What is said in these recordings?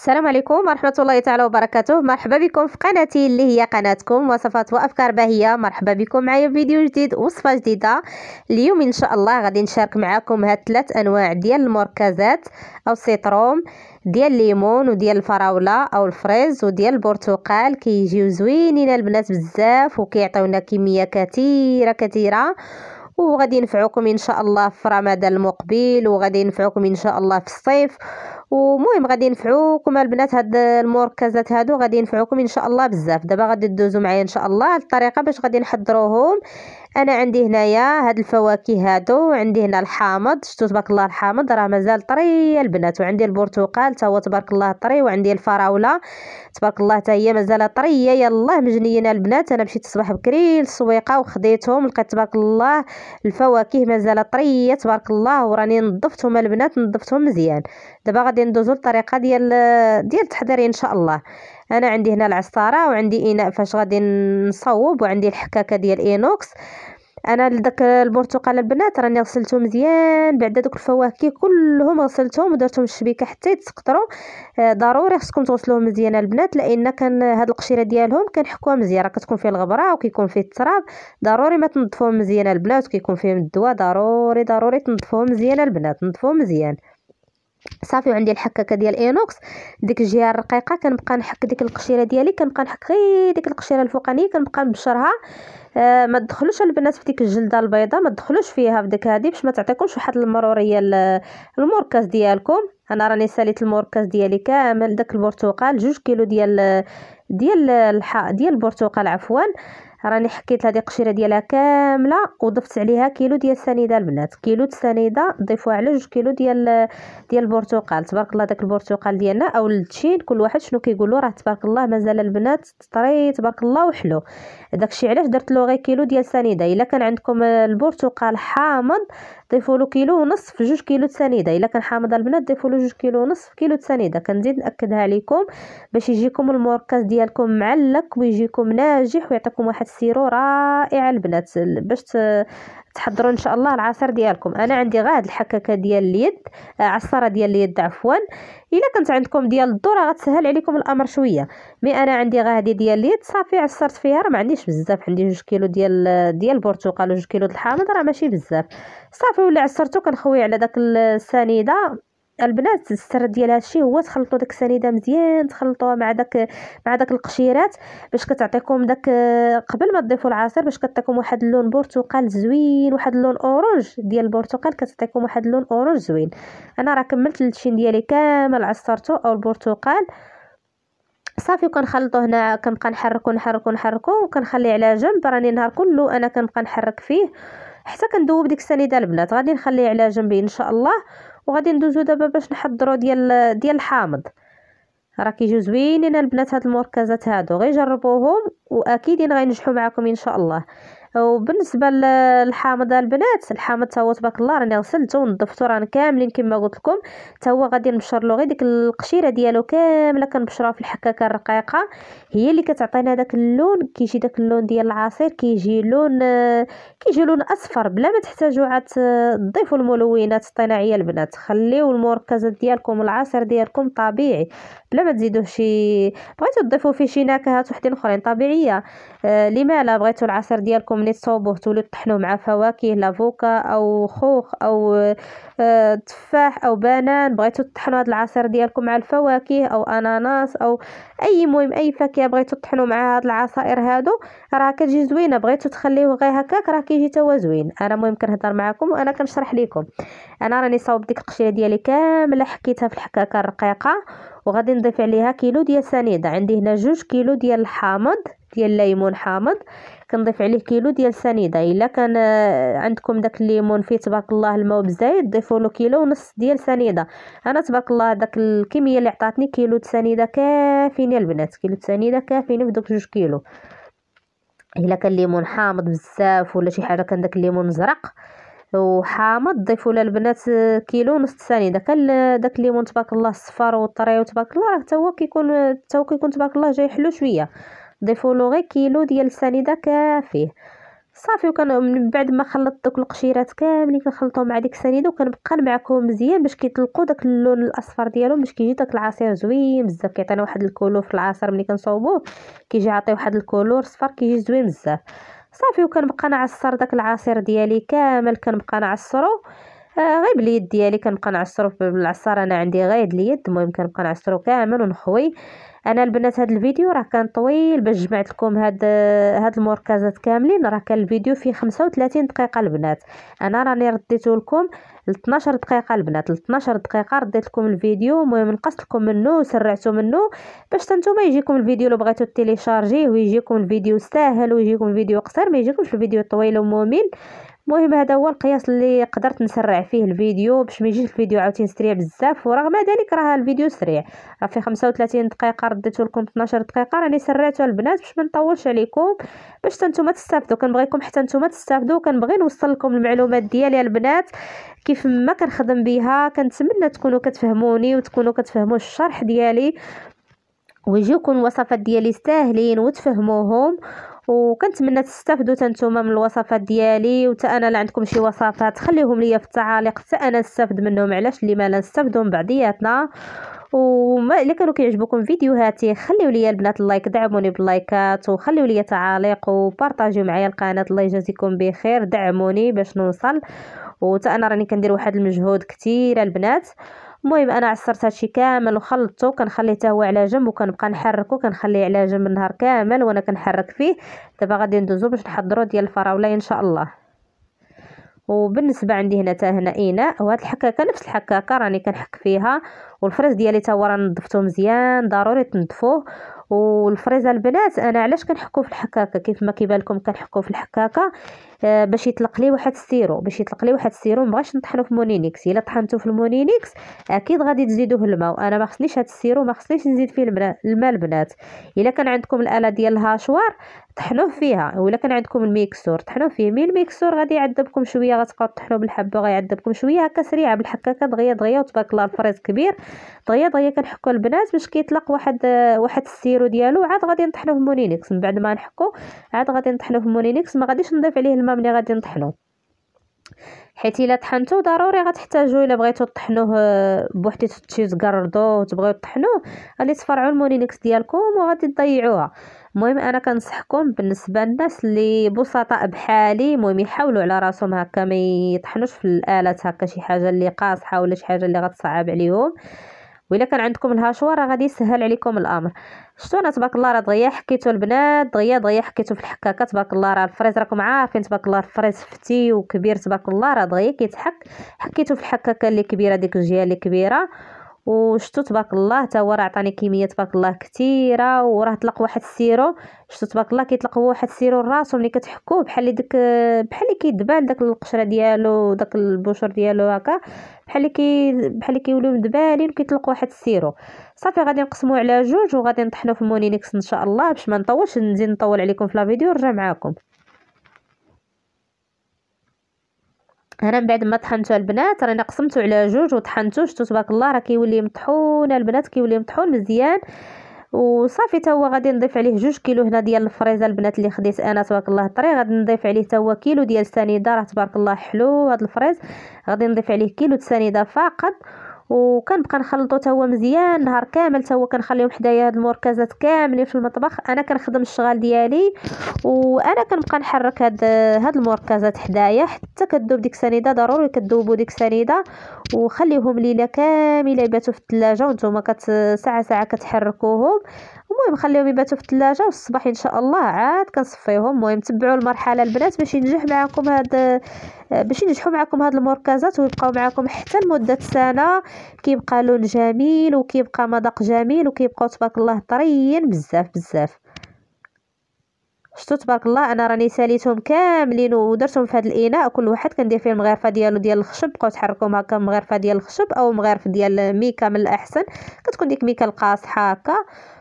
السلام عليكم ورحمة الله تعالى وبركاته مرحبا بكم في قناتي اللي هي قناتكم وصفات وأفكار باهية مرحبا بكم معايا فيديو جديد وصفة جديدة اليوم إن شاء الله غادي نشارك معكم هاد ثلاث أنواع ديال المركزات أو السيتروم ديال الليمون وديال الفراولة أو الفريز وديال البرتقال كيجيو زوينين البنات بزاف وكيعطيونا كمية كثيرة كثيرة وغادي ينفعوكم ان شاء الله في رمضان المقبل وغادي ينفعوكم ان شاء الله في الصيف ومهم غادي ينفعوكم البنات هاد المركزات هادو غادي ينفعوكم ان شاء الله بزاف دابا غادي دوزو معايا ان شاء الله الطريقه باش غادي نحضروهم انا عندي هنايا هاد الفواكه هادو عندي هنا الحامض شتو تبارك الله الحامض راه مازال طري البنات وعندي البرتقال تا هو تبارك الله طري وعندي الفراوله تبارك الله تا هي مازال طريه يلاه مجنينه البنات انا مشيت الصباح بكري للسويقه وخديتهم لقيت تبارك الله الفواكه مازال طريه تبارك الله وراني نظفتهم البنات نظفتهم مزيان دابا غادي ندوزو للطريقه ديال ديال التحضير ان شاء الله انا عندي هنا العصاره وعندي اناء فاش غادي نصوب وعندي الحكاكه ديال اينوكس انا لداك البرتقال البنات راني غسلته مزيان بعد دوك الفواكه كلهم غسلتهم ودرتهم الشبيكه حتى يتسقطروا آه، ضروري خصكم تغسلوهم مزيان البنات لان كان هاد القشيره ديالهم كنحكوها مزيان راه كتكون فيه الغبره وكيكون فيه التراب ضروري ما تنظفوهم مزيان البنات كيكون فيهم الدواء ضروري ضروري تنظفوهم مزيان البنات نظفوهم مزيان صافي وعندي الحكاكه ديال اينوكس ديك الجهه الرقيقه كنبقى نحك ديك القشيره ديالي كنبقى نحك غير ديك القشيره الفوقانيه كنبقى نبشرها آه ما تدخلوش البنات في ديك الجلده البيضاء ما تدخلوش فيها في ديك هذه باش ما تعطيكمش واحد المروريه المركز ديالكم انا راني ساليت المركز ديالي كامل داك البرتقال جوج كيلو ديال ديال الح... ديال البرتقال عفوا راني حكيت هذه القشيره ديالها كامله وضفت عليها كيلو ديال السنيده البنات كيلو السنيده ضيفوها على جوج كيلو ديال ديال البرتقال تبارك الله داك البرتقال ديالنا او التشين كل واحد شنو كيقولوا راه تبارك الله مازال البنات طري تبارك الله وحلو داكشي علاش درت له غير كيلو ديال السنيده الا كان عندكم البرتقال حامض ضيفوا له كيلو ونصف في جوج كيلو سنيده الا كان حامض البنات ضيفوا له جوج كيلو ونصف في كيلو سنيده كنزيد ناكدها عليكم باش يجيكم المركز ديالكم معلق ويجيكم ناجح ويعطيكم واحد السيرو رائع البنات باش تحضروا ان شاء الله العصير ديالكم انا عندي هاد الحكاكه ديال اليد آه، عصاره ديال اليد عفوا الا كانت عندكم ديال الذره غتسهل عليكم الامر شويه مي انا عندي غادي ديال اليد صافي عصرت فيها راه ما عنديش بزاف عندي جوج كيلو ديال آه، ديال البرتقال وجوج كيلو د الحامض راه ماشي بزاف صافي ولا عصرتو كنخوي على داك السنيده البنات السر ديال هادشي هو تخلطوا داك السنيده مزيان تخلطوها مع داك مع داك القشيرات باش كتعطيكم داك قبل ما تضيفوا العصير باش كتعطيكم واحد اللون برتقال زوين واحد اللون اورانج ديال البرتقال كتعطيكم واحد اللون اورانج زوين انا راه كملت الشين ديالي كامل عصرته او البرتقال صافي وكنخلطو هنا كنبقى نحركو نحركو نحركو وكنخليه على جنب راني النهار كله انا كنبقى نحرك فيه حتى كندوب ديك السنيده البنات غادي نخليه على جنب ان شاء الله وغادي ندوزو دابا باش نحضروا ديال ديال الحامض راه كيجيو زوينين البنات هاد المركزات هادو غير جربوهم واكيد غينجحوا معكم ان شاء الله وبالنسبه للحامض البنات الحامض تا هو تبارك الله راني غسلته ونظفته راني كاملين كما قلت لكم تا هو غادي نبشر له غير ديك القشيره ديالو كامله كنبشرها في الحكاكه الرقيقه هي اللي كتعطينا داك اللون كيجي داك اللون ديال العصير كيجي لون كيجي لون اصفر بلا ما تحتاجوا عاد تضيفوا الملونات الصناعيه البنات خليو المركزات ديالكم العصير ديالكم طبيعي بلا ما تزيدوه شي بغيتو تضيفوا فيه شي نكهات وحدين اخرين طبيعيه آه لما لا بغيتو العصير ديالكم ملي تصوبوه تولوا تطحنوه مع فواكه لافوكا او خوخ او آه تفاح او بنان بغيتو تطحنوا هذا العصير ديالكم مع الفواكه او اناناس او اي مهم اي فاكهه بغيتو تطحنوا مع هاد العصائر هادو راه كتجي زوينه بغيتو تخليوه غير هكاك راه كيجي تا هو زوين انا المهم كنهضر معكم وانا كنشرح لكم انا راني صاوبت ديك القشيره ديالي كامله حكيتها في الحكاكه الرقيقه وغادي نضيف عليها كيلو ديال سنيده عندي هنا جوج كيلو ديال الحامض ديال الليمون حامض كنضيف عليه كيلو ديال سنيده الا كان آه، عندكم داك الليمون فيه تبارك الله الماء بزايد ضيفوا له كيلو ونص ديال سنيده انا تبارك الله داك الكميه اللي عطاتني كيلو ديال السنيده كافيني البنات كيلو ديال السنيده كافيني في دوك جوج كيلو الا كان الليمون حامض بزاف ولا شي حاجه كان داك الليمون زرق وحامض ضيفوا للبنات كيلو نص ثاني داك داك الليمون تبارك الله الصفار والطري وتبارك الله راه تا هو كيكون حتى هو كيكون تبارك الله جاي حلو شويه ضيفوا له غير كيلو ديال السنيده كافيه صافي وكان من بعد ما خلطت دوك القشيرات كاملين كنخلطهم مع ديك السنيده وكنبقى نمعكهم مزيان باش كيطلقوا داك اللون الاصفر ديالهم باش كيجي داك العصير زوين بزاف كيعطينا واحد الكولور في العصير ملي كنصوبوه كيجي عاطي واحد الكولور صفر كيجي زوين بزاف صافي وكنبقى نعصر داك العصير ديالي كامل كنبقى نعصرو آه غير باليد ديالي كنبقى نعصرو بالعصار انا عندي غير اليد المهم كنبقى نعصرو كامل ونخوي انا البنات هذا الفيديو راه كان طويل باش جمعت لكم هاد هاد المركزات كاملين راه كان الفيديو فيه 35 دقيقه البنات انا راني رديته لكم ل 12 دقيقه البنات ل 12 دقيقه رديت لكم الفيديو المهم نقصت لكم منه وسرعته منه باش تنتوما يجيكم الفيديو لو بغيتو تيليشارجيه ويجيكم الفيديو ساهل ويجيكم الفيديو قصير ما يجيكمش الفيديو طويل وممل المهم هذا هو القياس اللي قدرت نسرع فيه الفيديو باش ما يجيش الفيديو عاوتاني سريع بزاف ورغم ذلك راه الفيديو سريع راه في 35 دقيقه رديته لكم 12 دقيقه راني سرعته البنات باش ما نطولش عليكم باش حتى نتوما تستافدوا كنبغيكم حتى نتوما تستافدوا كنبغي نوصل لكم المعلومات ديالي البنات كيف ما كنخدم بها كنتمنى تكونوا كتفهموني وتكونوا كتفهموا الشرح ديالي ويجيوكم الوصفات ديالي ساهلين وتفهموهم وكنتمنى تستافدوا تنتوما من الوصفات ديالي وتا انا اللي عندكم شي وصفات خليهم ليا في التعاليق حتى انا نستافد منهم علاش اللي ما لا من بعضياتنا وما الا كانوا كيعجبوكم فيديوهاتي خليو ليا البنات اللايك دعموني باللايكات وخليو ليا تعاليق وبارطاجيو معايا القناه الله يجازيكم بخير دعموني باش نوصل وتا انا راني كندير واحد المجهود كثير البنات المهم انا عصرت هادشي كامل وخلطته وكنخليه حتى هو على جنب وكنبقى نحركو كنخليه على جنب النهار كامل وانا كنحرك فيه دابا غادي ندوزو باش نحضرو ديال الفراوله ان شاء الله وبالنسبه عندي هنا تا هنا اناء وهاد الحكاكه نفس الحكاكه راني كنحك فيها والفريز ديالي تا هو راه نظفته مزيان ضروري تنظفوه والفريزه البنات انا علاش كنحكو في الحكاكه كيف ما كيبان لكم كنحكو في الحكاكه آه، باش يطلق لي واحد السيرو باش يطلق لي واحد السيرو مبغاش نطحنو في مونينيكس الا طحنتو في المونينيكس اكيد غادي تزيدوه الماء وانا ما خصنيش هاد السيرو ما خصنيش نزيد فيه الماء البنات الا كان عندكم الاله ديال الهاشوار طحنوه فيها ولا كان عندكم الميكسور طحنوه فيه مي الميكسور غادي يعذبكم شويه غتبقاو طحنوه بالحبه غيعذبكم شويه هكا سريعه بالحكه كدغيا دغيا وتبارك الله الفريز كبير دغيا دغيا كنحكو البنات باش كيطلق واحد آه، واحد السيرو ديالو عاد غادي نطحنوه في مونينيكس من بعد ما نحكو عاد غادي نطحنوه في مونينيكس ما غاديش نضيف عليه الماء الخامه ملي غادي نطحنو حيت الا طحنتو ضروري غتحتاجو الا بغيتو طحنوه آه، بوحدي تشي تقردوه وتبغيو طحنوه غادي تفرعو المونينكس ديالكم وغادي تضيعوها المهم انا كنصحكم بالنسبه للناس اللي بسطاء بحالي المهم يحاولوا على راسهم هكا ما يطحنوش في الالات هكا شي حاجه اللي قاصحه ولا شي حاجه اللي غتصعب عليهم وإلا كان عندكم الهاشوه راه غادي يسهل عليكم الامر شفتوا انا تبارك الله راه دغيا حكيتو البنات دغيا دغيا حكيتو في الحكاكه تبارك الله راه الفريز راكم عارفين تبارك الله الفريز فتي وكبير تبارك الله راه دغيا كيتحك حكيتو في الحكاكه اللي كبيره ديك الجهه اللي كبيره وشتو تبارك الله تا هو راه عطاني كميه تبارك الله كثيره وراه طلق واحد السيرو شتو تبارك الله كيطلق هو واحد السيرو لراسو ملي كتحكوه بحال ديك بحال اللي كيدبال داك القشره ديالو داك البشر ديالو هكا بحال كي بحال كيوليو مدبالين وكيطلق واحد السيرو صافي غادي نقسموه على جوج وغادي نطحنوه في مونينيكس ان شاء الله باش ما نطولش نزيد نطول عليكم في لا فيديو ونرجع معاكم هنا من بعد ما طحنتو البنات رانا قسمتو على جوج وطحنتو شتو تبارك الله راه كيولي مطحون البنات كيولي مطحون مزيان وصافي تا هو غادي نضيف عليه جوج كيلو هنا ديال الفريزه البنات اللي خديت انا تبارك الله الطري غادي نضيف عليه تا هو كيلو ديال السنيده راه تبارك الله حلو هذا الفريز غادي نضيف عليه كيلو السنيده فقط وكنبقى نخلطو تا هو مزيان نهار كامل تا هو كنخليهم حدايا هاد المركزات كاملين في المطبخ انا كنخدم الشغال ديالي وانا كنبقى نحرك هاد هاد المركزات حدايا حتى كذوب ديك السنيده ضروري كدوبو ديك السنيده وخليهم ليله كامله يباتوا في الثلاجه وانتم كت ساعه ساعه كتحركوهم المهم خليهم يباتوا في الثلاجه والصباح ان شاء الله عاد كنصفيهم المهم تبعوا المرحله البنات باش ينجح معكم هاد باش ينجحوا معكم هاد المركزات ويبقاو معكم حتى لمده سنه كيبقى لون جميل وكيبقى مذاق جميل وكيبقاو تبارك الله طريين بزاف بزاف شتو تبارك الله انا راني ساليتهم كاملين ودرتهم في هذا الاناء كل واحد كندير فيه المغرفه ديالو ديال الخشب بقاو تحركوهم هكا مغرفه ديال الخشب او مغرف ديال ميكا من الاحسن كتكون ديك ميكا القاصحه هكا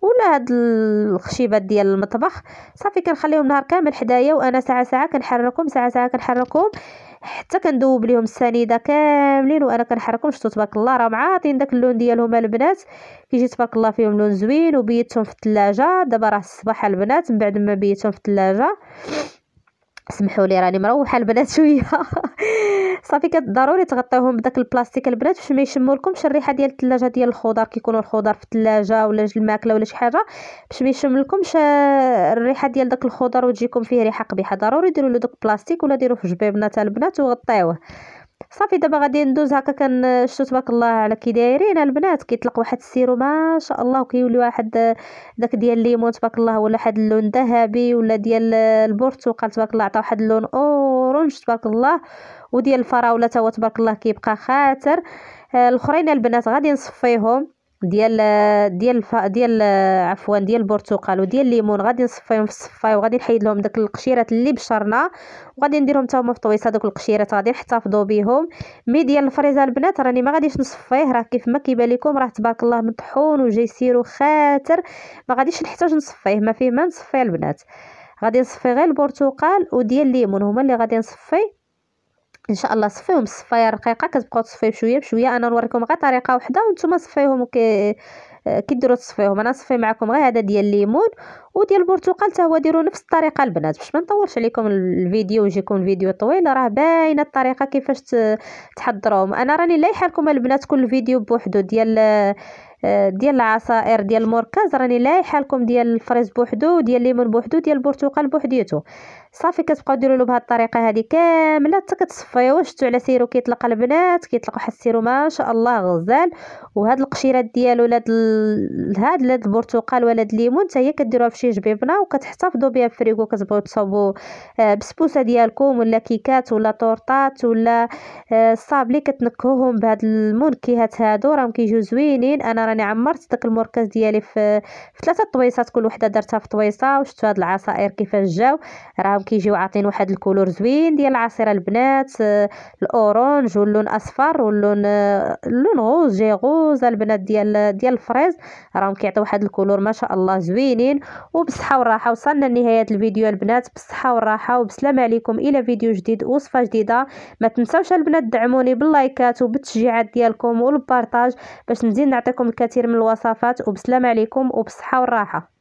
ولا هاد الخشيبات ديال المطبخ صافي كنخليهم نهار كامل حدايا وانا ساعه ساعه كنحركهم ساعه ساعه كنحركهم حتى كندوب ليهم السنيده كاملين وانا كنحركهم شفتوا تبارك الله راه معاطين داك اللون ديالهم البنات كيجي تبارك الله فيهم لون زوين وبيتهم في الثلاجه دابا راه الصباح البنات من بعد ما بيتهم في الثلاجه سمحوا لي راني مروحه البنات شويه صافي كضروري تغطيوهم بداك البلاستيك البنات باش ما يشموا لكمش الريحه ديال الثلاجه ديال الخضر كيكونوا الخضر في الثلاجه ولا الماكله ولا شي حاجه باش ما يشم لكمش آه، الريحه ديال داك الخضر وتجيكم فيه ريحه قبيحه ضروري ديروا له داك البلاستيك ولا ديروه في جبيبنا تاع البنات وغطيوه صافي دابا غادي ندوز هكا شتو تبارك الله على كي دايرين البنات كيطلق واحد السيرو ما شاء الله وكيولي واحد داك ديال الليمون تبارك الله ولا واحد اللون ذهبي ولا ديال البرتقال تبارك الله عطا واحد اللون اورنج تبارك الله وديال الفراوله تا هو تبارك الله كيبقى خاتر آه، الاخرين البنات غادي نصفيهم ديال ديال ديال عفوا ديال البرتقال وديال الليمون غادي نصفيهم في الصفاي وغادي نحيد لهم داك القشيرات اللي بشرنا وغادي نديرهم حتى هما في طويصه دوك القشيرات غادي نحتفظوا بهم مي ديال الفريزه البنات راني ما غاديش نصفيه راه كيف ما كيبان لكم راه تبارك الله مطحون وجاي سير خاتر ما غاديش نحتاج نصفيه ما فيه ما نصفيه البنات غادي نصفي غير البرتقال وديال الليمون هما اللي غادي نصفي ان شاء الله صفيهم الصفايه رقيقه كتبقاو تصفيو بشويه بشويه انا نوريكم غير طريقه وحده وانتم صفيوهم آه، كي ديروا تصفيهم انا صفي معكم غير هذا ديال الليمون وديال البرتقال حتى هو ديروا نفس الطريقه البنات باش ما نطولش عليكم الفيديو ويجيكم الفيديو طويل راه باينه الطريقه كيفاش تحضروهم انا راني لا لكم البنات كل فيديو بوحدو ديال آه، ديال العصائر ديال المركز راني لا لكم ديال الفريز بوحدو ديال الليمون بوحدو ديال البرتقال بوحديتو صافي كتبقاو ديروا له الطريقه هذه كامله حتى كتصفيوه وشتو على سيرو كيطلق البنات كيطلق واحد السيرو ما شاء الله غزال وهاد القشيرات ديالو لا هاد ولاد البرتقال ولاد الليمون حتى هي كديروها في شي جبيبنه وكتحتفظوا بها في الفريكو كتبغيو تصاوبوا آه، بسبوسه ديالكم ولا كيكات ولا طورطات ولا آه، الصابلي كتنكهوهم بهاد المنكهات هادو راهم كيجيو زوينين انا راني عمرت داك المركز ديالي في ثلاثه طويصات كل وحده درتها في طويصه وشتو هاد العصائر كيفاش جاو راه راهم كيجيو عاطين واحد الكولور زوين ديال العصير البنات آه، الاورانج واللون اصفر واللون آه، اللون غوز جي غوز البنات ديال ديال الفريز راهم كيعطيو واحد الكولور ما شاء الله زوينين وبالصحه والراحه وصلنا لنهايه الفيديو البنات بالصحه والراحه وبسلام عليكم الى فيديو جديد وصفه جديده ما تنساوش البنات دعموني باللايكات وبالتشجيعات ديالكم والبارطاج باش نزيد نعطيكم الكثير من الوصفات وبسلام عليكم وبالصحه والراحه